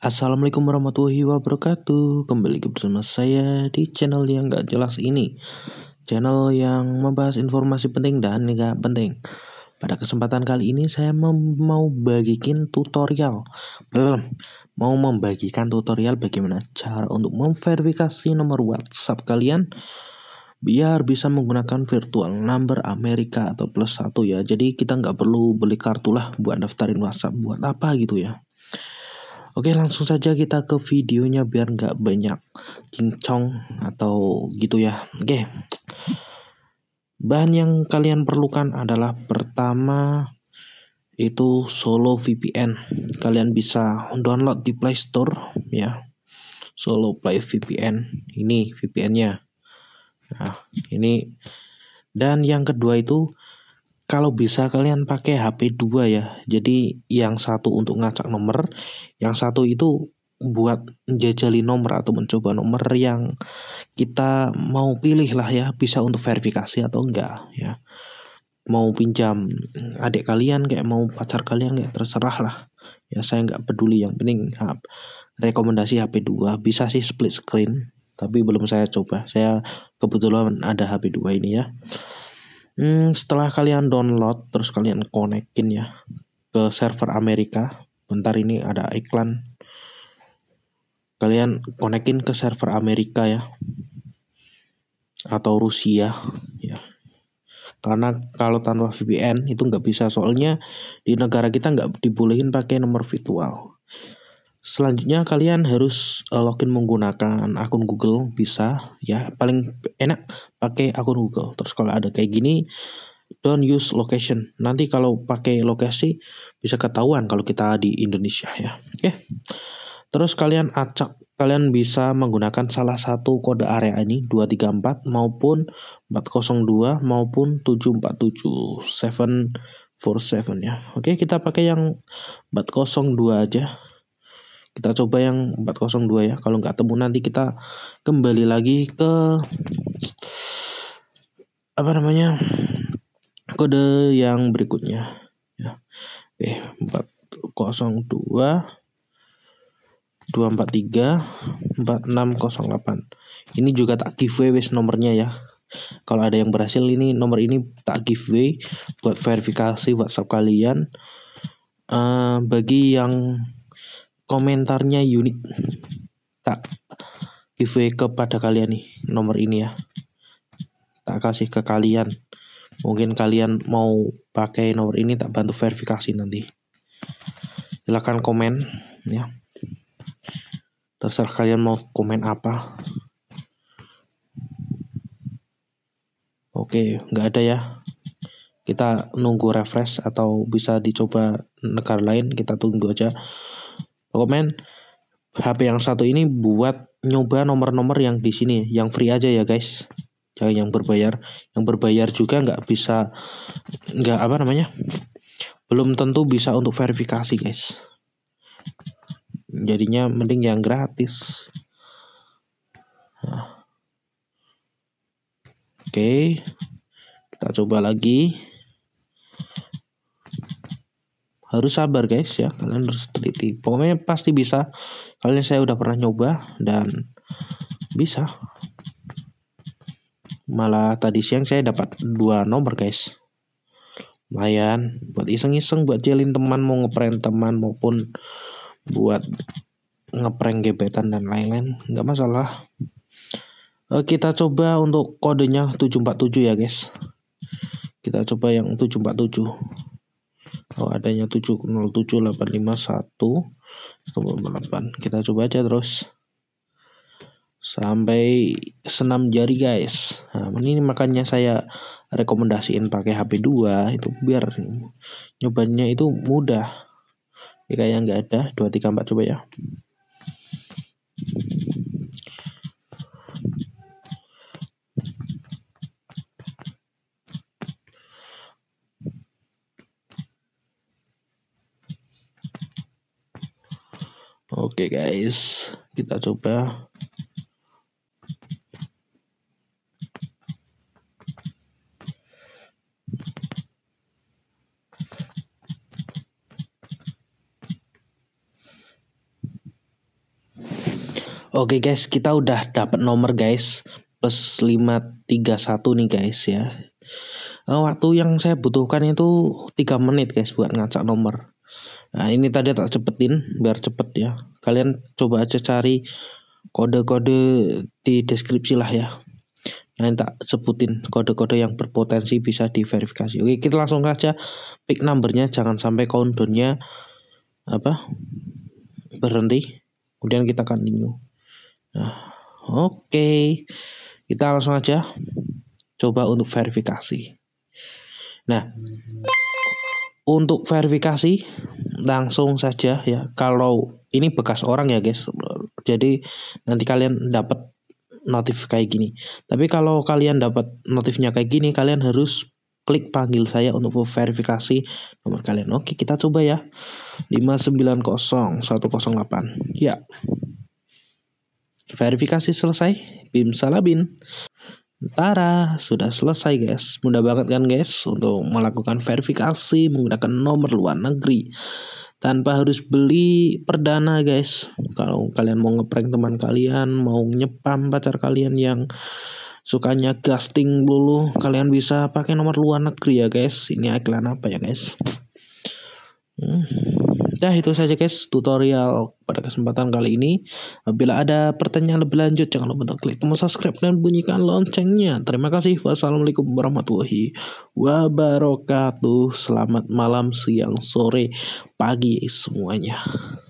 Assalamualaikum warahmatullahi wabarakatuh Kembali ke bersama saya di channel yang gak jelas ini Channel yang membahas informasi penting dan gak penting Pada kesempatan kali ini saya mau bagikan tutorial Belum, mau membagikan tutorial bagaimana cara untuk memverifikasi nomor WhatsApp kalian biar bisa menggunakan virtual number Amerika atau plus satu ya jadi kita nggak perlu beli kartu lah buat daftarin WhatsApp buat apa gitu ya Oke langsung saja kita ke videonya biar nggak banyak cincong atau gitu ya. Oke. Bahan yang kalian perlukan adalah pertama itu Solo VPN. Kalian bisa download di Play Store ya. Solo Play VPN. Ini VPN-nya. Nah, ini dan yang kedua itu kalau bisa kalian pakai HP 2 ya. Jadi yang satu untuk ngacak nomor, yang satu itu buat jajali nomor atau mencoba nomor yang kita mau pilih lah ya, bisa untuk verifikasi atau enggak ya. Mau pinjam adik kalian kayak mau pacar kalian kayak terserah lah. Ya saya nggak peduli yang penting hap, rekomendasi HP 2 bisa sih split screen tapi belum saya coba. Saya kebetulan ada HP 2 ini ya. Hmm, setelah kalian download terus kalian konekin ya ke server Amerika. Bentar ini ada iklan. Kalian konekin ke server Amerika ya. Atau Rusia ya. Karena kalau tanpa VPN itu nggak bisa soalnya di negara kita nggak dibolehin pakai nomor virtual. Selanjutnya kalian harus eh, login menggunakan akun Google bisa ya paling enak pakai akun Google. Terus kalau ada kayak gini, don't use location. Nanti kalau pakai lokasi bisa ketahuan kalau kita di Indonesia ya. Oke. Terus kalian acak, kalian bisa menggunakan salah satu kode area ini 234 maupun 402 maupun 747 747 ya. Oke, kita pakai yang 402 aja. Kita coba yang 402 ya. Kalau nggak temu nanti kita kembali lagi ke apa namanya kode yang berikutnya ya eh 402 243 4608 ini juga tak giveaway wis nomornya ya kalau ada yang berhasil ini nomor ini tak giveaway buat verifikasi WhatsApp kalian uh, bagi yang komentarnya unik tak giveaway kepada kalian nih nomor ini ya tak kasih ke kalian. Mungkin kalian mau pakai nomor ini tak bantu verifikasi nanti. Silahkan komen ya. Terserah kalian mau komen apa. Oke, nggak ada ya. Kita nunggu refresh atau bisa dicoba negara lain. Kita tunggu aja. Komen HP yang satu ini buat nyoba nomor-nomor yang di sini, yang free aja ya guys ya yang berbayar yang berbayar juga nggak bisa nggak apa namanya belum tentu bisa untuk verifikasi guys jadinya mending yang gratis nah. oke kita coba lagi harus sabar guys ya kalian harus teliti pokoknya pasti bisa kalian saya udah pernah nyoba dan bisa malah tadi siang saya dapat dua nomor guys lumayan buat iseng-iseng buat jelin teman mau ngeprank teman maupun buat ngeprank gebetan dan lain-lain nggak masalah eh, kita coba untuk kodenya 747 ya guys kita coba yang 747 oh adanya 707851 kita coba aja terus sampai senam jari guys nah, ini makanya saya rekomendasiin pakai HP 2 itu biar nyobanya itu mudah ya kayak enggak ada 234 coba ya Oke okay guys, kita coba Oke okay guys, kita udah dapat nomor guys plus 531 nih guys ya. Eh, waktu yang saya butuhkan itu 3 menit guys buat ngacak nomor. Nah, ini tadi tak cepetin biar cepet ya. Kalian coba aja cari kode-kode di deskripsi lah ya. Nah, ini tak sebutin kode-kode yang berpotensi bisa diverifikasi. Oke, kita langsung aja pick numbernya jangan sampai countdownnya apa berhenti. Kemudian kita akan continue. Nah, oke. Okay. Kita langsung aja coba untuk verifikasi. Nah, untuk verifikasi langsung saja ya. Kalau ini bekas orang ya, guys. Jadi nanti kalian dapat notif kayak gini. Tapi kalau kalian dapat notifnya kayak gini, kalian harus klik panggil saya untuk verifikasi nomor kalian. Oke, kita coba ya. 590108. Ya. Verifikasi selesai, BIM Salabin. Tara, sudah selesai guys. Mudah banget kan guys untuk melakukan verifikasi menggunakan nomor luar negeri. Tanpa harus beli perdana guys. Kalau kalian mau ngeprank teman kalian, mau nyepam pacar kalian yang sukanya casting dulu, kalian bisa pakai nomor luar negeri ya guys. Ini iklan apa ya guys? Hmm. Nah itu saja guys tutorial pada kesempatan kali ini. Bila ada pertanyaan lebih lanjut jangan lupa untuk klik tombol subscribe dan bunyikan loncengnya. Terima kasih. Wassalamualaikum warahmatullahi wabarakatuh. Selamat malam, siang, sore, pagi semuanya.